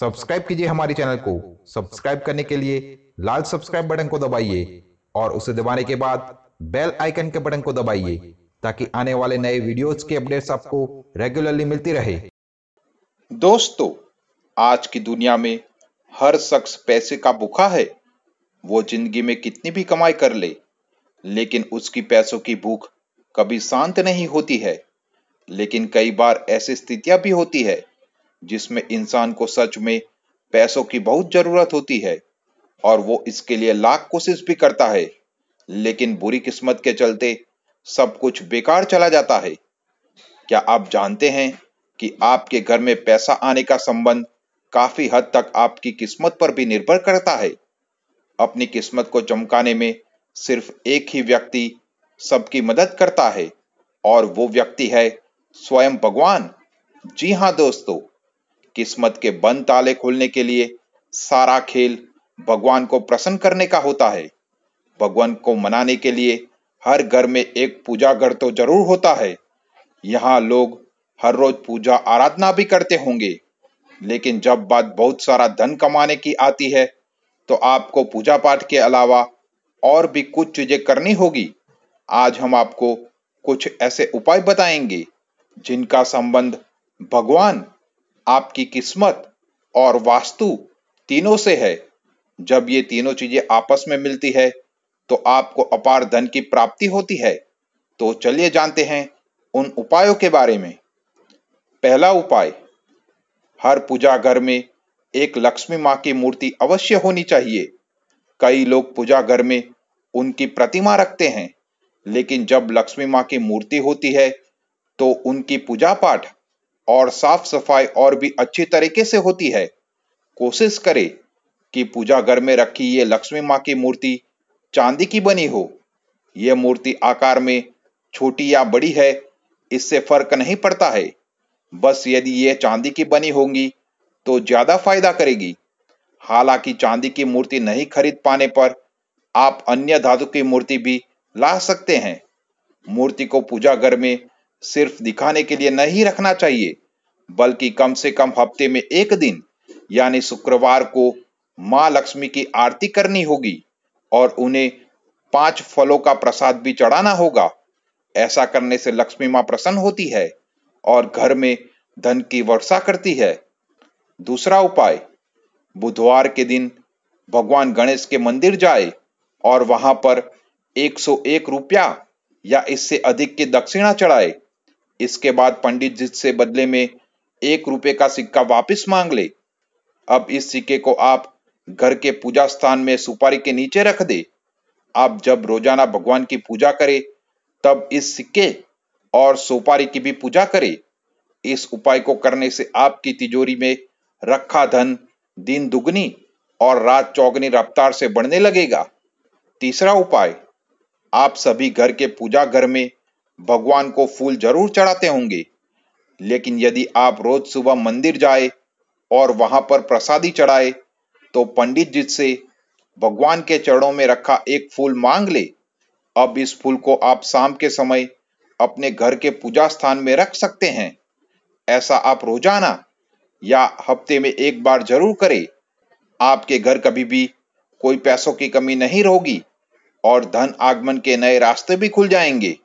subscribe कीजिए हमारे channel को सब्सक्राइब करने के लिए लाल सब्सक्राइब बटन को दबाइए और उसे दबाने के बाद बेल आइकन के बटन को दबाइए ताकि आने वाले नए वीडियोस के अपडेट्स आपको रेगुलरली मिलती रहे दोस्तों आज की दुनिया में हर शख्स पैसे का भूखा है वो जिंदगी में कितनी भी कमाई कर ले लेकिन उसकी पैसों की भूख कभी शांत नहीं होती है लेकिन कई बार ऐसी स्थितियां भी होती है जिसमें इंसान को सच में पैसों की बहुत जरूरत होती है और वो इसके लिए लाख कोशिश भी करता है लेकिन बुरी किस्मत के चलते सब कुछ बेकार चला जाता है क्या आप जानते हैं कि आपके घर में पैसा आने का संबंध काफी हद तक आपकी किस्मत पर भी निर्भर करता है अपनी किस्मत को चमकाने में सिर्फ एक ही व्यक्ति सबकी मदद करता है और वो व्यक्ति है स्वयं भगवान जी हाँ दोस्तों किस्मत के बंद ताले खोलने के लिए सारा खेल भगवान को प्रसन्न करने का होता है भगवान को मनाने के लिए हर घर में एक पूजा घर तो जरूर होता है यहाँ लोग हर रोज पूजा आराधना भी करते होंगे लेकिन जब बात बहुत सारा धन कमाने की आती है तो आपको पूजा पाठ के अलावा और भी कुछ चीजें करनी होगी आज हम आपको कुछ ऐसे उपाय बताएंगे जिनका संबंध भगवान आपकी किस्मत और वास्तु तीनों से है जब ये तीनों चीजें आपस में मिलती है तो आपको अपार धन की प्राप्ति होती है तो चलिए जानते हैं उन उपायों के बारे में पहला उपाय हर पूजा घर में एक लक्ष्मी मां की मूर्ति अवश्य होनी चाहिए कई लोग पूजा घर में उनकी प्रतिमा रखते हैं लेकिन जब लक्ष्मी मां की मूर्ति होती है तो उनकी पूजा पाठ और साफ सफाई और भी अच्छी तरीके से होती है कोशिश करें कि पूजा घर में रखी ये लक्ष्मी माँ की मूर्ति चांदी की बनी हो यह मूर्ति आकार में छोटी या बड़ी है इससे फर्क नहीं पड़ता है बस यदि ये चांदी की बनी होंगी तो ज्यादा फायदा करेगी हालांकि चांदी की मूर्ति नहीं खरीद पाने पर आप अन्य धातु की मूर्ति भी ला सकते हैं मूर्ति को पूजा घर में सिर्फ दिखाने के लिए नहीं रखना चाहिए बल्कि कम से कम हफ्ते में एक दिन यानी शुक्रवार को माँ लक्ष्मी की आरती करनी होगी और उन्हें पांच फलों का प्रसाद भी चढ़ाना होगा ऐसा करने से लक्ष्मी माँ प्रसन्न होती है और घर में धन की वर्षा करती है दूसरा उपाय बुधवार के दिन भगवान गणेश के मंदिर जाए और वहां पर 101 रुपया या इससे अधिक की दक्षिणा चढ़ाए इसके बाद पंडित जी से बदले में एक रुपए का सिक्का वापस मांग ले अब इस सिक्के को आप घर के पूजा स्थान में सुपारी के नीचे रख दे आप जब रोजाना भगवान की पूजा करें तब इस सिक्के और सुपारी की भी पूजा करें इस उपाय को करने से आपकी तिजोरी में रखा धन दिन दुगनी और रात चौगनी रफ्तार से बढ़ने लगेगा तीसरा उपाय आप सभी घर के पूजा घर में भगवान को फूल जरूर चढ़ाते होंगे लेकिन यदि आप रोज सुबह मंदिर जाए और वहां पर प्रसादी चढ़ाए तो पंडित जी से भगवान के चरणों में रखा एक फूल मांग ले अब इस फूल को आप शाम के समय अपने घर के पूजा स्थान में रख सकते हैं ऐसा आप रोजाना या हफ्ते में एक बार जरूर करें आपके घर कभी भी कोई पैसों की कमी नहीं रहोगी और धन आगमन के नए रास्ते भी खुल जाएंगे